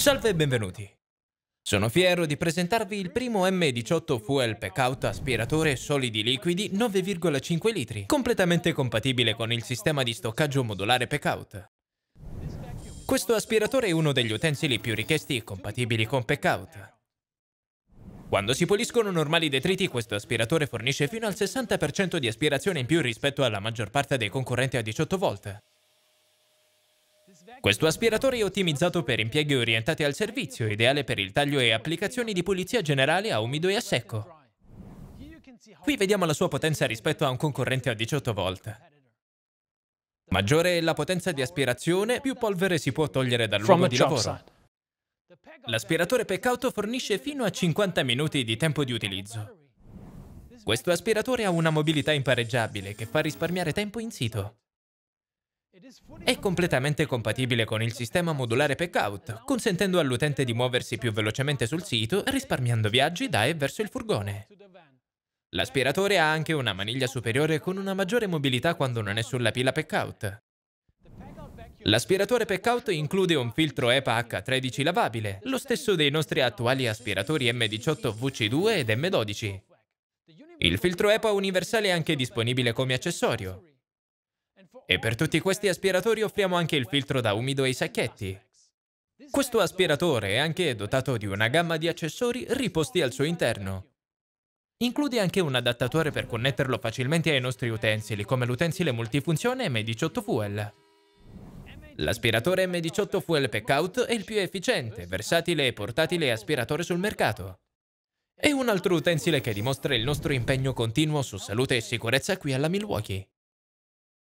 Salve e benvenuti. Sono fiero di presentarvi il primo M18 Fuel Packout aspiratore solidi liquidi 9,5 litri, completamente compatibile con il sistema di stoccaggio modulare Packout. Questo aspiratore è uno degli utensili più richiesti e compatibili con Packout. Quando si puliscono normali detriti, questo aspiratore fornisce fino al 60% di aspirazione in più rispetto alla maggior parte dei concorrenti a 18 volt. Questo aspiratore è ottimizzato per impieghi orientati al servizio, ideale per il taglio e applicazioni di pulizia generale a umido e a secco. Qui vediamo la sua potenza rispetto a un concorrente a 18 volt. Maggiore è la potenza di aspirazione, più polvere si può togliere dal luogo di lavoro. L'aspiratore Peccauto fornisce fino a 50 minuti di tempo di utilizzo. Questo aspiratore ha una mobilità impareggiabile che fa risparmiare tempo in sito. È completamente compatibile con il sistema modulare Packout, consentendo all'utente di muoversi più velocemente sul sito, risparmiando viaggi da e verso il furgone. L'aspiratore ha anche una maniglia superiore con una maggiore mobilità quando non è sulla pila Packout. L'aspiratore Packout include un filtro EPA H13 lavabile, lo stesso dei nostri attuali aspiratori M18 VC2 ed M12. Il filtro EPA universale è anche disponibile come accessorio. E per tutti questi aspiratori offriamo anche il filtro da umido ai sacchetti. Questo aspiratore è anche dotato di una gamma di accessori riposti al suo interno. Include anche un adattatore per connetterlo facilmente ai nostri utensili, come l'utensile multifunzione M18 Fuel. L'aspiratore M18 Fuel Packout è il più efficiente, versatile e portatile aspiratore sul mercato. È un altro utensile che dimostra il nostro impegno continuo su salute e sicurezza qui alla Milwaukee.